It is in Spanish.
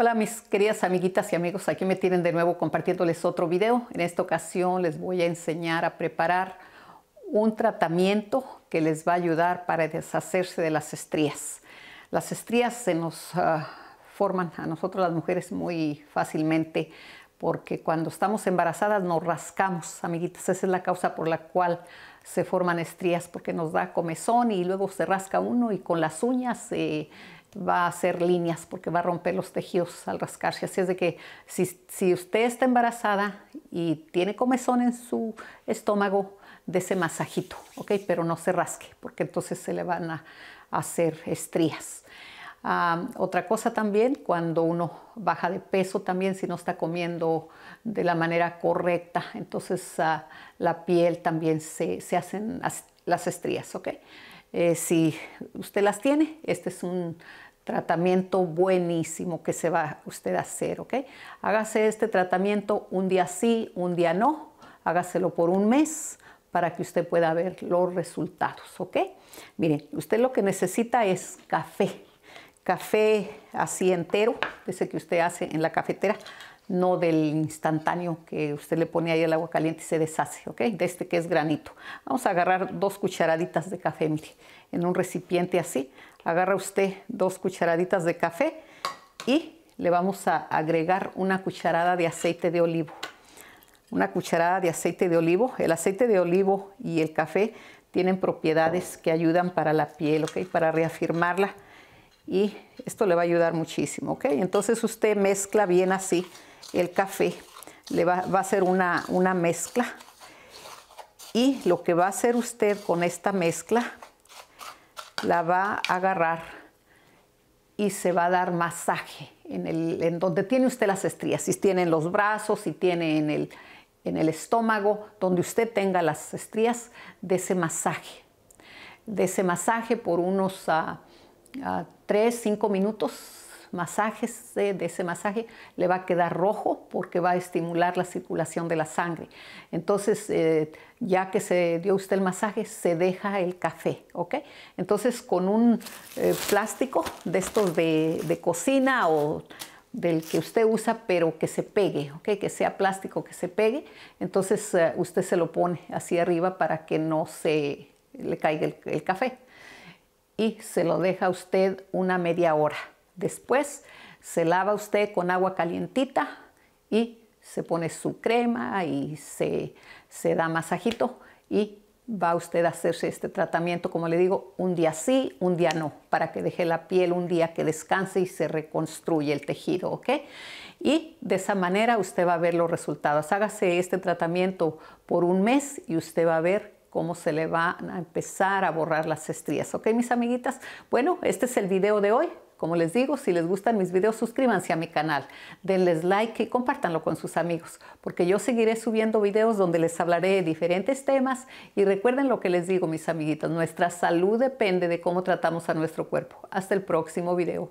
Hola mis queridas amiguitas y amigos, aquí me tienen de nuevo compartiéndoles otro video. En esta ocasión les voy a enseñar a preparar un tratamiento que les va a ayudar para deshacerse de las estrías. Las estrías se nos ah, forman a nosotros las mujeres muy fácilmente porque cuando estamos embarazadas nos rascamos, amiguitas. Esa es la causa por la cual se forman estrías, porque nos da comezón y luego se rasca uno y con las uñas... se va a hacer líneas porque va a romper los tejidos al rascarse. Así es de que si, usted está embarazada y tiene comezón en su estómago, de ese masajito, ¿ok? Pero no se rasque porque entonces se le van a hacer estrías. otra cosa también, cuando uno baja de peso también, si no está comiendo de la manera correcta, entonces ah, la piel también se, se hacen las estrías, ¿ok? Eh, si usted las tiene, este es un tratamiento buenísimo que se va usted a hacer, ¿ok? Hágase este tratamiento un día sí, un día no, hágaselo por un mes para que usted pueda ver los resultados, ¿ok? Miren, usted lo que necesita es café, café así entero, ese que usted hace en la cafetera, no del instantáneo que usted le pone ahí el agua caliente y se deshace, ¿ok? De este que es granito. Vamos a agarrar dos cucharaditas de café, mire, en un recipiente así. Agarra usted dos cucharaditas de café y le vamos a agregar una cucharada de aceite de olivo. Una cucharada de aceite de olivo. El aceite de olivo y el café tienen propiedades que ayudan para la piel, ¿ok? Para reafirmarla y esto le va a ayudar muchísimo, ¿ok? Entonces usted mezcla bien así el café, le va, a hacer una, mezcla y lo que va a hacer usted con esta mezcla, la va a agarrar y se va a dar masaje en, el, en donde tiene usted las estrías, si tiene en los brazos, si tiene en el, en el estómago, donde usted tenga las estrías, de ese masaje. De ese masaje por unos... Ah, a 3, minutos masajes eh, de, ese masaje le va a quedar rojo porque va a estimular la circulación de la sangre. Entonces, eh, ya que se dio usted el masaje, se deja el café, ¿ok? Entonces, con un eh, plástico de estos de, cocina o del que usted usa, pero que se pegue, ¿ok? Que sea plástico, que se pegue. Entonces, usted se lo pone así arriba para que no se le caiga el café y se lo deja usted una media hora. Después se lava usted con agua calientita y se pone su crema y se, se da masajito y va usted a hacerse este tratamiento, como le digo, un día sí, un día no, para que deje la piel un día que descanse y se reconstruye el tejido, ¿ok? Y de esa manera usted va a ver los resultados. Hágase este tratamiento por un mes y usted va a ver cómo se le van a empezar a borrar las estrías. ¿Ok, mis amiguitas? Bueno, este es el video de hoy. Como les digo, si les gustan mis videos, suscríbanse a mi canal, denles like y compártanlo con sus amigos, porque yo seguiré subiendo videos donde les hablaré de diferentes temas y recuerden lo que les digo, mis amiguitas, nuestra salud depende de cómo tratamos a nuestro cuerpo. Hasta el próximo video.